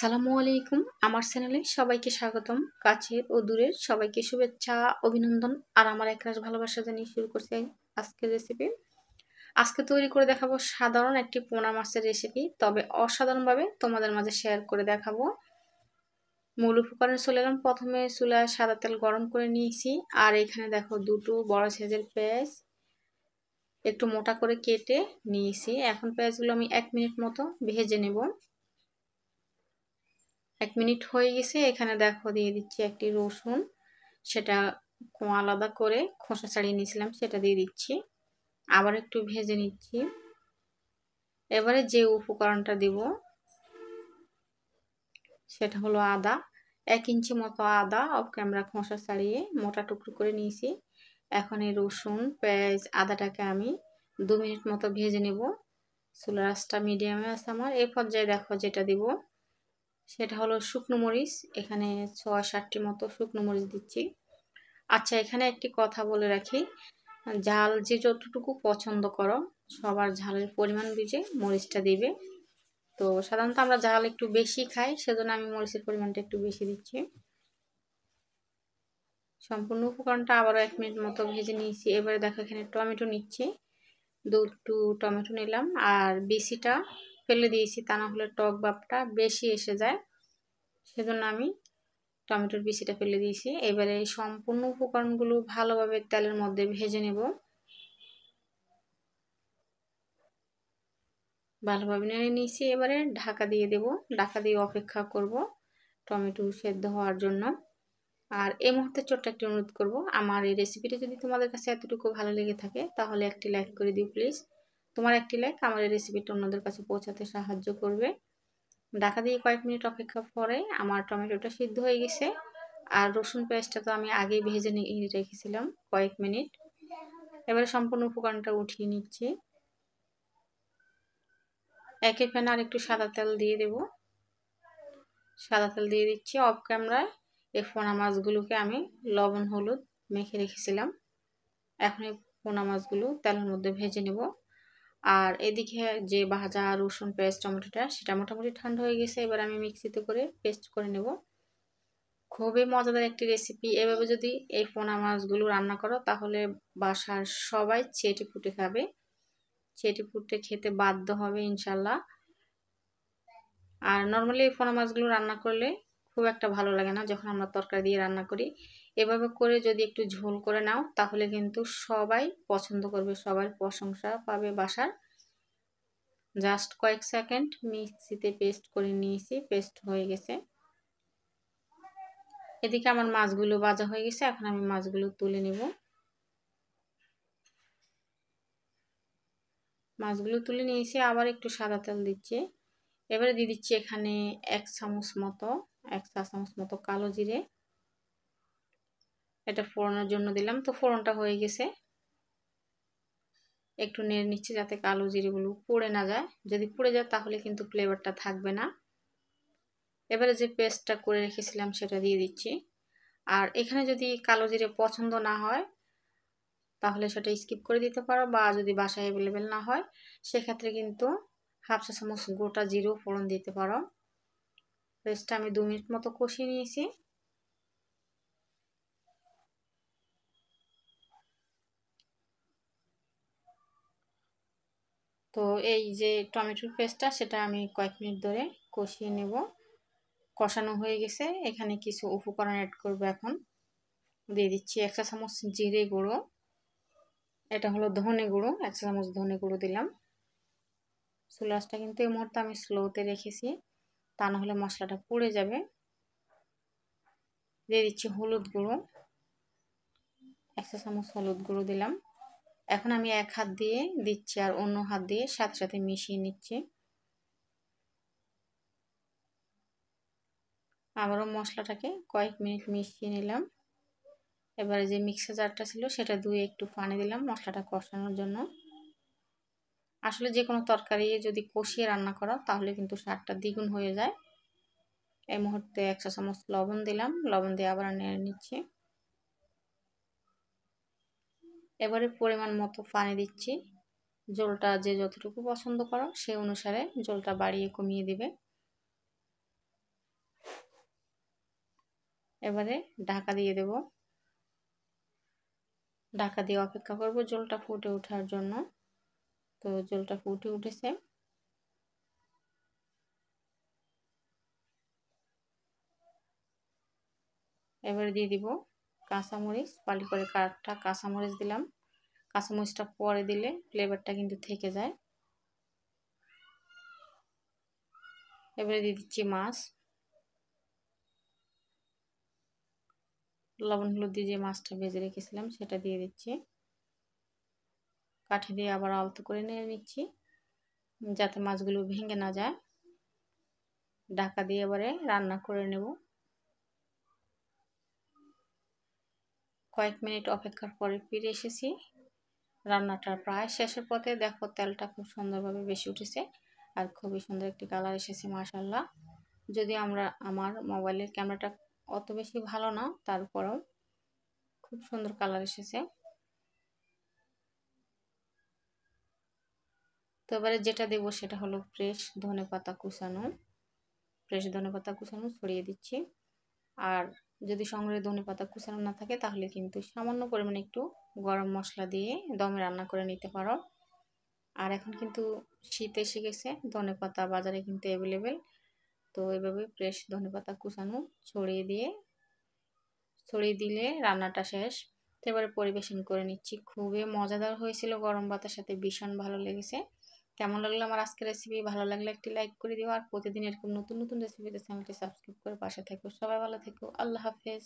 আসসালামু আলাইকুম আমার চ্যানেলে সবাইকে স্বাগতম কাছের ও দূরের সবাইকে শুভেচ্ছা অভিনন্দন আর আমার একরাশ ভালোবাসা জানিয়ে শুরু করছি আজকের রেসিপি আজকে তৈরি করে দেখাবো সাধারণ একটি পোনা মাছের রেসিপি তবে অসাধারণভাবে তোমাদের মাঝে শেয়ার করে দেখাবো মূল উপকরণ চলে এলাম প্রথমে চুলায় সাদা তেল গরম করে নিয়েছি আর এখানে দেখো দুটো বড় সাইজের পেঁয়াজ একটু মোটা করে কেটে নিয়েছি এখন পেঁয়াজগুলো আমি এক মিনিট মতো ভেজে নেব এক মিনিট হয়ে গেছে এখানে দেখো দিয়ে দিচ্ছি একটি রসুন সেটা আলাদা করে খোসা ছাড়িয়ে নিয়েছিলাম সেটা দিয়ে দিচ্ছি আবার একটু ভেজে নিচ্ছি এবারে যে উপকরণটা দিব সেটা হলো আদা এক ইঞ্চি মতো আদা অফ ক্যামেরা খোসা ছাড়িয়ে মোটা টুকরো করে নিয়েছি এখন এই রসুন পেঁয়াজ আদাটাকে আমি দু মিনিট মতো ভেজে নেব চুলা রাসটা মিডিয়ামে আছে আমার এ পর্যায়ে দেখো যেটা দিব সেটা হলো শুকনো মরিচ এখানে ছয় সাতটি মতো শুকনো মরিচ দিচ্ছি আচ্ছা এখানে একটি কথা বলে রাখি ঝাল যে যতটুকু পছন্দ করো সবার ঝালের পরিমাণ বুঝে মরিচটা দিবে তো সাধারণত আমরা ঝাল একটু বেশি খাই সেজন্য আমি মরিচের পরিমাণটা একটু বেশি দিচ্ছি সম্পূর্ণ উপকরণটা আবারও এক মিনিট মতো ভেজে নিয়েছি এবারে দেখো এখানে টমেটো নিচ্ছি দুটো টমেটো নিলাম আর বেশিটা ফেলে দিয়েছি তা না হলে টক বাপটা বেশি এসে যায় সেজন্য আমি টমেটোর বিচিটা ফেলে দিয়েছি এবারে এই সম্পূর্ণ উপকরণগুলো ভালোভাবে তেলের মধ্যে ভেজে নেব ভালোভাবে নেড়ে নিয়েছি এবারে ঢাকা দিয়ে দেব ঢাকা দিয়ে অপেক্ষা করব টমেটো সেদ্ধ হওয়ার জন্য আর এই মুহূর্তে ছোট্ট একটি অনুরোধ করব আমার এই রেসিপিটা যদি তোমাদের কাছে এতটুকু ভালো লেগে থাকে তাহলে একটি লাইক করে দিও প্লিজ তোমার একটি লাইক আমার এই রেসিপিটা অন্যদের কাছে পৌঁছাতে সাহায্য করবে ঢাকা দিয়ে কয়েক মিনিট অপেক্ষা করে আমার টমেটোটা সিদ্ধ হয়ে গেছে আর রসুন পেঁয়াজটা তো আমি আগে ভেজে নিয়ে রেখেছিলাম কয়েক মিনিট এবারে সম্পূর্ণ উপকরণটা উঠিয়ে নিচ্ছি একে প্যানে আর একটু সাদা তেল দিয়ে দেব সাদা তেল দিয়ে দিচ্ছি অফ ক্যামেরায় এই ফোনা মাছগুলোকে আমি লবণ হলুদ মেখে রেখেছিলাম এখন এই পোনা মাছগুলো তেলের মধ্যে ভেজে নেব আর এদিকে যে ভাজা রসুন পেস্ট টমেটোটা সেটা মোটামুটি ঠান্ডা হয়ে গেছে এবার আমি মিক্সিতে করে পেস্ট করে নেব খুবই মজাদার একটি রেসিপি এভাবে যদি এই পোনা মাছগুলো রান্না করো তাহলে বাসার সবাই চেটে ফুটে খাবে চেটি ফুটে খেতে বাধ্য হবে ইনশাল্লাহ আর নর্মালি এই পোনা মাছগুলো রান্না করলে খুব একটা ভালো লাগে না যখন আমরা তরকারি দিয়ে রান্না করি এভাবে করে যদি একটু ঝোল করে নাও তাহলে কিন্তু সবাই পছন্দ করবে সবার প্রশংসা পাবে বাসার জাস্ট কয়েক সেকেন্ড মিক্সিতে পেস্ট করে নিয়েছি পেস্ট হয়ে গেছে এদিকে আমার মাছগুলো বাজা হয়ে গেছে এখন আমি মাছগুলো তুলে নেব মাছগুলো তুলে নিয়েছি আবার একটু সাদা তেল দিচ্ছি এবারে দিয়ে দিচ্ছি এখানে এক চামচ মতো এক চা চামচ মতো কালো জিরে এটা ফোড়নের জন্য দিলাম তো ফোড়নটা হয়ে গেছে একটু নেড়ে নিচ্ছে যাতে কালো জিরেগুলো পুড়ে না যায় যদি পুড়ে যায় তাহলে কিন্তু ফ্লেভারটা থাকবে না এবারে যে পেস্টটা করে রেখেছিলাম সেটা দিয়ে দিচ্ছি আর এখানে যদি কালো জিরে পছন্দ না হয় তাহলে সেটা স্কিপ করে দিতে পারো বা যদি বাসায় অ্যাভেলেবেল না হয় সেক্ষেত্রে কিন্তু হাফ চা চামচ গোটা জিরো ফোড়ন দিতে পারো পেস্টটা আমি দু মিনিট মতো কষিয়ে নিয়েছি তো এই যে টমেটোর পেস্টটা সেটা আমি কয়েক মিনিট ধরে কষিয়ে নেব কষানো হয়ে গেছে এখানে কিছু উপকরণ অ্যাড করবো এখন দিয়ে দিচ্ছি একটা চামচ জিরে গুঁড়ো এটা হলো ধনে গুঁড়ো একশো চামচ ধনে গুঁড়ো দিলাম সুলাসটা কিন্তু এই মুহূর্তে আমি স্লোতে রেখেছি তা নাহলে মশলাটা পুড়ে যাবে দিয়ে দিচ্ছি হলুদ গুঁড়ো একশো চামচ হলুদ গুঁড়ো দিলাম এখন আমি এক হাত দিয়ে দিচ্ছি আর অন্য হাত দিয়ে সাথে সাথে মিশিয়ে নিচ্ছি আবারও মশলাটাকে কয়েক মিনিট মিশিয়ে নিলাম এবারে যে মিক্সার জারটা ছিল সেটা দুই একটু পানি দিলাম মশলাটা কষানোর জন্য আসলে যে কোনো তরকারি যদি কষিয়ে রান্না করা তাহলে কিন্তু স্বাদটা দ্বিগুণ হয়ে যায় এই মুহূর্তে এক চা চামচ লবণ দিলাম লবণ দিয়ে আবার নেড়ে নিচ্ছি এবারে পরিমাণ মতো পানি দিচ্ছি জলটা যে যতটুকু পছন্দ করো সেই অনুসারে জলটা বাড়িয়ে কমিয়ে দিবে এবারে ঢাকা দিয়ে দেব ঢাকা দিয়ে অপেক্ষা করব জলটা ফুটে ওঠার জন্য তো জলটা ফুটে উঠেছে এবারে দিয়ে দিব কাঁচামরিচ পালি করে কাঠটা কাঁচামরিচ দিলাম কাঁচামরিচটা পরে দিলে ফ্লেভারটা কিন্তু থেকে যায় এবারে দিয়ে দিচ্ছি মাছ লবণ হলুদ দিয়ে যে মাছটা ভেজে রেখেছিলাম সেটা দিয়ে দিচ্ছি কাঠি দিয়ে আবার আলতো করে নিয়ে নিচ্ছি যাতে মাছগুলো ভেঙে না যায় ঢাকা দিয়ে এবারে রান্না করে নেব কয়েক মিনিট অপেক্ষার পরে ফিরে এসেছি রান্নাটার প্রায় শেষের পথে দেখো তেলটা খুব সুন্দরভাবে বেশি উঠেছে আর খুবই সুন্দর একটি কালার এসেছে মাশাল্লাহ যদি আমরা আমার মোবাইলের ক্যামেরাটা অত বেশি ভালো না তারপরেও খুব সুন্দর কালার এসেছে তো এবারে যেটা দেব সেটা হলো ফ্রেশ ধনে পাতা কুচানো ফ্রেশ ধনে পাতা কুচানো ছড়িয়ে দিচ্ছি আর যদি সংগ্রহে ধনে পাতা কুচানো না থাকে তাহলে কিন্তু সামান্য পরিমাণে একটু গরম মশলা দিয়ে দমে রান্না করে নিতে পারো আর এখন কিন্তু শীত এসে গেছে ধনে পাতা বাজারে কিন্তু অ্যাভেলেবেল তো এভাবে ফ্রেশ ধনে পাতা কুচানো ছড়িয়ে দিয়ে ছড়িয়ে দিলে রান্নাটা শেষ তো এবারে পরিবেশন করে নিচ্ছি খুবই মজাদার হয়েছিল গরম ভাতের সাথে ভীষণ ভালো লেগেছে কেমন লাগলো আমার আজকের রেসিপি ভালো লাগলে একটি লাইক করে দিও আর প্রতিদিন এরকম নতুন নতুন রেসিপিতে চ্যানেলটি সাবস্ক্রাইব করে পাশে থেকো সবাই ভালো থেকো আল্লাহ হাফেজ